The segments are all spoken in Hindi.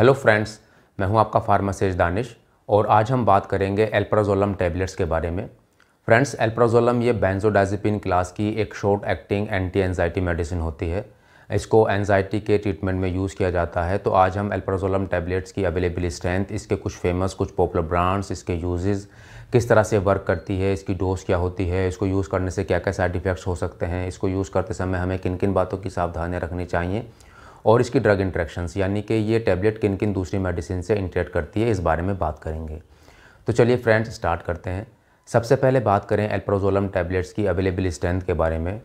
हेलो फ्रेंड्स मैं हूं आपका फार्मासिस्ट दानिश और आज हम बात करेंगे एल्प्राजोलम टैबलेट्स के बारे में फ्रेंड्स एल्प्राजोलम ये बेंजोडाजिपिन क्लास की एक short acting anti anxiety medicine होती है इसको एनजाइटी के ट्रीटमेंट में यूज़ किया जाता है तो आज हम एल्प्राजोलम टैबलेट्स की अवेलेबल स्ट्रेंथ इसके कुछ फेमस कुछ पॉपुलर ब्रांड्स इसके यूजेज़ किस तरह से वर्क करती है इसकी डोज क्या होती है इसको यूज़ करने से क्या क्या साइड इफ़ेक्ट्स हो सकते हैं इसको यूज़ करते समय हमें किन किन बातों की सावधानियाँ रखनी चाहिए और इसकी ड्रग इंट्रैक्शंस यानी कि ये टैबलेट किन किन दूसरी मेडिसिन से इंटरेक्ट करती है इस बारे में बात करेंगे तो चलिए फ्रेंड्स स्टार्ट करते हैं सबसे पहले बात करें एल्प्रोजोलम टैबलेट्स की अवेलेबल स्ट्रेंथ के बारे में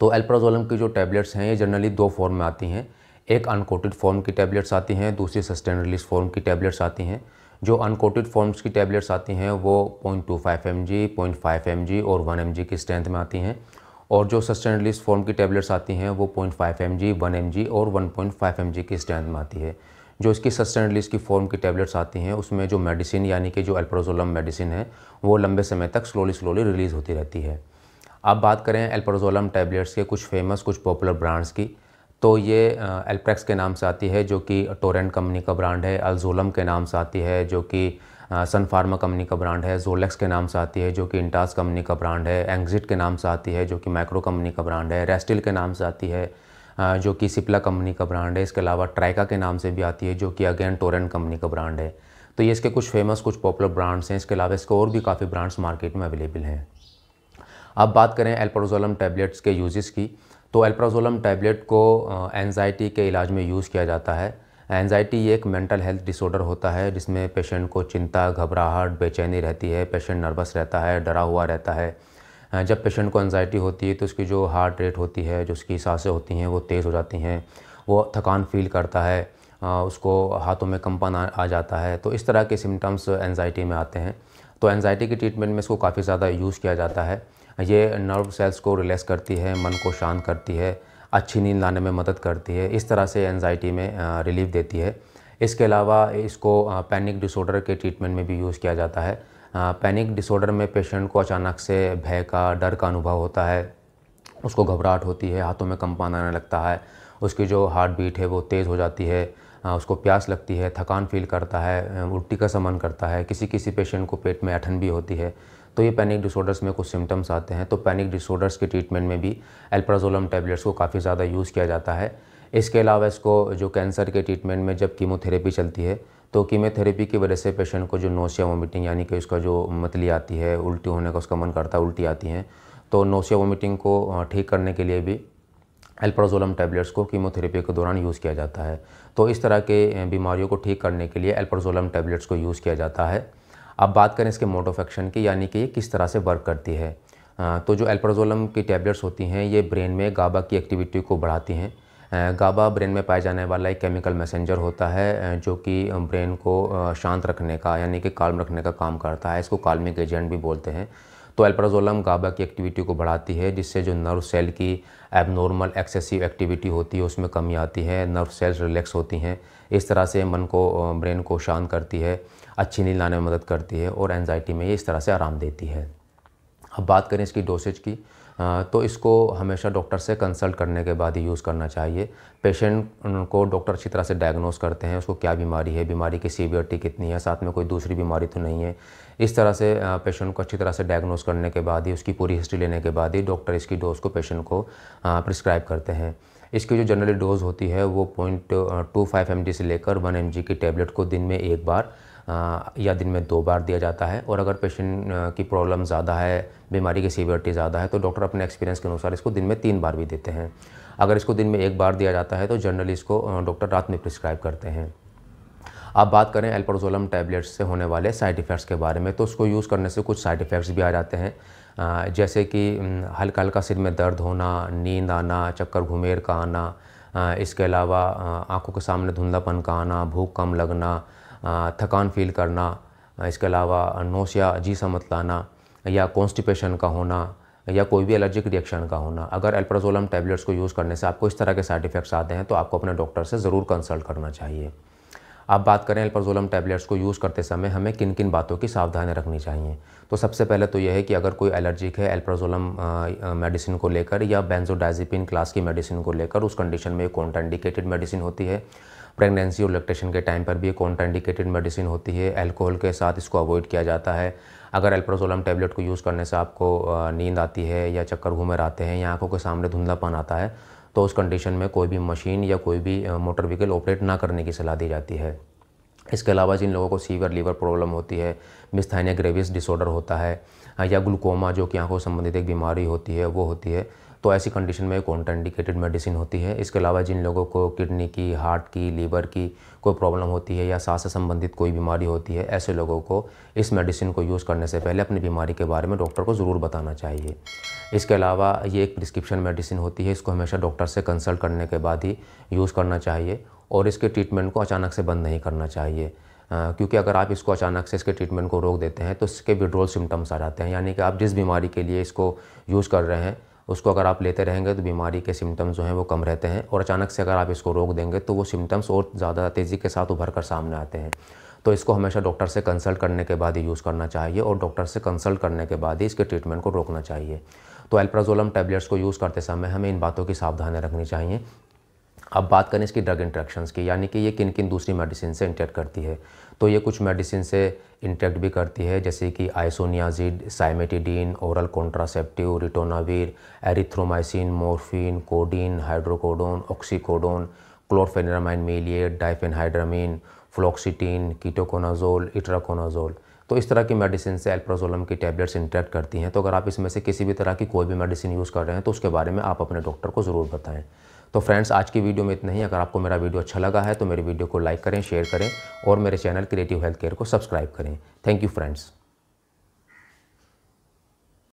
तो एल्प्रोजोलम की जो टैबलेट्स हैं ये जनरली दो फॉर्म में आती हैं एक अनकोटेड फॉर्म की टैबलेट्स आती हैं दूसरी सस्टेन रिलीज फॉर्म की टैबलेट्स आती हैं जो अनकोटेड फॉर्म्स की टैबलेट्स आती हैं वो 0.25 mg, 0.5 mg और 1 mg की स्ट्रेंथ में आती हैं और जो रिलीज फॉर्म की टेबलेट्स आती हैं वो point five M G one M G और one point five M G की स्ट्रेंथ में आती है जो इसकी रिलीज की फॉर्म की टेबलेट्स आती हैं उसमें जो मेडिसिन यानी कि जो एल्प्रोजोलम मेडिसिन है वो लंबे समय तक स्लोली स्लोली रिलीज़ होती रहती है अब बात करें एल्प्रोजोलम टैबलेट्स के कुछ फेमस कुछ पॉपुलर ब्रांड्स की तो ये एल्प्रैक्स के नाम से आती है जो कि टोरेंट कंपनी का ब्रांड है अल्जोलम के नाम से आती है जो कि सन फार्मा कंपनी का ब्रांड है जोलेक्स के नाम से आती है जो कि इंटास कंपनी का ब्रांड है एंगजिट के नाम से आती है जो कि माइक्रो कंपनी का ब्रांड है रेस्टिल के नाम से आती है जो कि सिप्ला कंपनी का ब्रांड है इसके अलावा ट्राइका के नाम से भी आती है जो कि अगेन टोरेंट कंपनी का ब्रांड है तो ये इसके कुछ फेमस कुछ पॉपुलर ब्रांड्स हैं इसके अलावा इसके और भी काफ़ी ब्रांड्स मार्केट में अवेलेबल हैं अब बात करें एल्प्रोजोलम टैबलेट्स के यूजेस की तो एल्प्राजोलम टैबलेट को एनजाइटी के इलाज में यूज़ किया जाता है एनजाइटी एक मेंटल हेल्थ डिसऑर्डर होता है जिसमें पेशेंट को चिंता घबराहट बेचैनी रहती है पेशेंट नर्वस रहता है डरा हुआ रहता है जब पेशेंट को एनजाइटी होती है तो उसकी जो हार्ट रेट होती है जो उसकी सांसें होती हैं वो तेज़ हो जाती हैं वो थकान फील करता है उसको हाथों में कंपन आ जाता है तो इस तरह के सिम्टम्स एनजाइटी में आते हैं तो एनजाइटी के ट्रीटमेंट में इसको काफ़ी ज़्यादा यूज़ किया जाता है ये नर्व सेल्स को रिलैक्स करती है मन को शांत करती है अच्छी नींद लाने में मदद करती है इस तरह से एनजाइटी में रिलीफ देती है इसके अलावा इसको पैनिक डिसऑर्डर के ट्रीटमेंट में भी यूज़ किया जाता है पैनिक डिसऑर्डर में पेशेंट को अचानक से भय का डर का अनुभव होता है उसको घबराहट होती है हाथों में कंपन आने लगता है उसकी जो हार्ट बीट है वो तेज़ हो जाती है उसको प्यास लगती है थकान फील करता है उल्टी का समन करता है किसी किसी पेशेंट को पेट में अठन भी होती है तो ये पैनिक डिसऑर्डर्स में कुछ सिम्टम्स आते हैं तो पैनिक डिसऑर्डर्स के ट्रीटमेंट में भी एल्प्राजोलम टैबलेट्स को काफ़ी ज़्यादा यूज़ किया जाता है इसके अलावा इसको जो कैंसर के ट्रीटमेंट में जब कीमोथेरेपी चलती है तो कीमोथेरेपी की वजह से पेशेंट को जो नोशिया वोमिटिंग यानी कि उसका जो मतली आती है उल्टी होने का उसका मन करता है उल्टी आती हैं तो नोशिया वोमिटिंग को ठीक करने के लिए भी एल्प्राजोलम टैबलेट्स को कीमोथेरेपी के दौरान यूज़ किया जाता है तो इस तरह के बीमारियों को ठीक करने के लिए एल्प्राजोलम टैबलेट्स को यूज़ किया जाता है अब बात करें इसके मोड ऑफ एक्शन की यानी कि ये किस तरह से वर्क करती है आ, तो जो एल्प्रोजोलम की टैबलेट्स होती हैं ये ब्रेन में गाबा की एक्टिविटी को बढ़ाती हैं गाबा ब्रेन में पाया जाने वाला एक केमिकल मैसेंजर होता है जो कि ब्रेन को शांत रखने का यानी कि काल्म रखने का काम करता है इसको काल्मिक एजेंट भी बोलते हैं तो एल्प्राजोलम गाबा की एक्टिविटी को बढ़ाती है जिससे जो नर्व सेल की एबनॉर्मल एक्सेसिव एक्टिविटी होती है उसमें कमी आती है नर्व सेल्स रिलैक्स होती हैं इस तरह से मन को ब्रेन को शांत करती है अच्छी नींद लाने में मदद करती है और एनजाइटी में ये इस तरह से आराम देती है अब बात करें इसकी डोसेज की तो इसको हमेशा डॉक्टर से कंसल्ट करने के बाद ही यूज़ करना चाहिए पेशेंट को डॉक्टर अच्छी तरह से डायग्नोस करते हैं उसको क्या बीमारी है बीमारी की सीवियरिटी कितनी है साथ में कोई दूसरी बीमारी तो नहीं है इस तरह से पेशेंट को अच्छी तरह से डायग्नोस करने के बाद ही उसकी पूरी हिस्ट्री लेने के बाद ही डॉक्टर इसकी डोज़ को पेशेंट को प्रिस्क्राइब करते हैं इसकी जो जनरली डोज़ होती है वो पॉइंट टू फाइव एम से लेकर वन एम की टेबलेट को दिन में एक बार या दिन में दो बार दिया जाता है और अगर पेशेंट की प्रॉब्लम ज़्यादा है बीमारी की सीवियरिटी ज़्यादा है तो डॉक्टर अपने एक्सपीरियंस के अनुसार इसको दिन में तीन बार भी देते हैं अगर इसको दिन में एक बार दिया जाता है तो जनरली इसको डॉक्टर रात में प्रिस्क्राइब करते हैं अब बात करें एल्प्रोजोलम टैबलेट्स से होने वाले साइड इफ़ेक्ट्स के बारे में तो उसको यूज़ करने से कुछ साइड इफ़ेक्ट्स भी आ जाते हैं जैसे कि हल्का हल्का सिर में दर्द होना नींद आना चक्कर घुमेर का आना इसके अलावा आंखों के सामने धुंधापन का आना भूख कम लगना थकान फील करना इसके अलावा नोशिया जी समत लाना या कॉन्स्टिपेशन का होना या कोई भी एलर्जिक रिएक्शन का होना अगर एल्प्राजोलम टैबलेट्स को यूज़ करने से आपको इस तरह के साइड इफ़ेक्ट्स आते हैं तो आपको अपने डॉक्टर से ज़रूर कंसल्ट करना चाहिए आप बात करें एल्प्राजोलम टैबलेट्स को यूज़ करते समय हमें किन किन बातों की सावधानी रखनी चाहिए तो सबसे पहले तो यह है कि अगर कोई एलर्जिक है एल्प्राजोलम मेडिसिन को लेकर या बेंजोडाइजिपिन क्लास की मेडिसिन को लेकर उस कंडीशन में कॉन्ट्राइंडिकेटेड मेडिसिन होती है प्रेगनेंसी और लैक्टेशन के टाइम पर भी कॉन्ट्राइंडिकेटेड मेडिसिन होती है एल्कोहल के साथ इसको अवॉइड किया जाता है अगर एल्प्रोसोलम टैबलेट को यूज़ करने से आपको नींद आती है या चक्कर घूमे आते हैं या आँखों के सामने धुंधलापन आता है तो उस कंडीशन में कोई भी मशीन या कोई भी मोटर व्हीकल ऑपरेट ना करने की सलाह दी जाती है इसके अलावा जिन लोगों को सीवर लीवर प्रॉब्लम होती है मिस्थाइनिया ग्रेविस डिसऑर्डर होता है हाँ, या ग्लूकोमा जो कि आँखों संबंधित एक बीमारी होती है वो होती है तो ऐसी कंडीशन में कॉन्ट्राइंडिकेटेड मेडिसिन होती है इसके अलावा जिन लोगों को किडनी की हार्ट की लीवर की कोई प्रॉब्लम होती है या सांस से संबंधित कोई बीमारी होती है ऐसे लोगों को इस मेडिसिन को यूज़ करने से पहले अपनी बीमारी के बारे में डॉक्टर को ज़रूर बताना चाहिए इसके अलावा ये एक प्रिस्क्रिप्शन मेडिसिन होती है इसको हमेशा डॉक्टर से कंसल्ट करने के बाद ही यूज़ करना चाहिए और इसके ट्रीटमेंट को अचानक से बंद नहीं करना चाहिए क्योंकि अगर आप इसको अचानक से इसके ट्रीटमेंट को रोक देते हैं तो इसके विड्रोल सिम्टम्स आ जाते हैं यानी कि आप जिस बीमारी के लिए इसको यूज़ कर रहे हैं उसको अगर आप लेते रहेंगे तो बीमारी के सिम्टम्स जो हैं वो कम रहते हैं और अचानक से अगर आप इसको रोक देंगे तो वो सिम्टम्स और ज़्यादा तेज़ी के साथ उभर कर सामने आते हैं तो इसको हमेशा डॉक्टर से कंसल्ट करने के बाद ही यूज़ करना चाहिए और डॉक्टर से कंसल्ट करने के बाद ही इसके ट्रीटमेंट को रोकना चाहिए तो एल्प्राजोलम टैबलेट्स को यूज़ करते समय हमें इन बातों की सावधानी रखनी चाहिए अब बात करें इसकी ड्रग इंट्रैक्शंस की यानी कि ये किन किन दूसरी मेडिसिन से इंटरेक्ट करती है तो ये कुछ मेडिसिन से इंटरेक्ट भी करती है जैसे कि isoniazid cimetidine oral contraceptive ritonavir erythromycin morphine codeine hydrocodone oxycodone chlorpheniramine maleate diphenhydramine fluoxetine ketoconazole itraconazole तो इस तरह की मेडिसिन से एल्प्रोजोलम की टैबलेट्स इंटरेक्ट करती हैं तो अगर आप इसमें से किसी भी तरह की कोई भी मेडिसिन यूज़ कर रहे हैं तो उसके बारे में आप अपने डॉक्टर को ज़रूर बताएं तो फ्रेंड्स आज की वीडियो में इतना ही अगर आपको मेरा वीडियो अच्छा लगा है तो मेरे वीडियो को लाइक करें शेयर करें और मेरे चैनल क्रिएटिव हेल्थ केयर को सब्सक्राइब करें थैंक यू फ्रेंड्स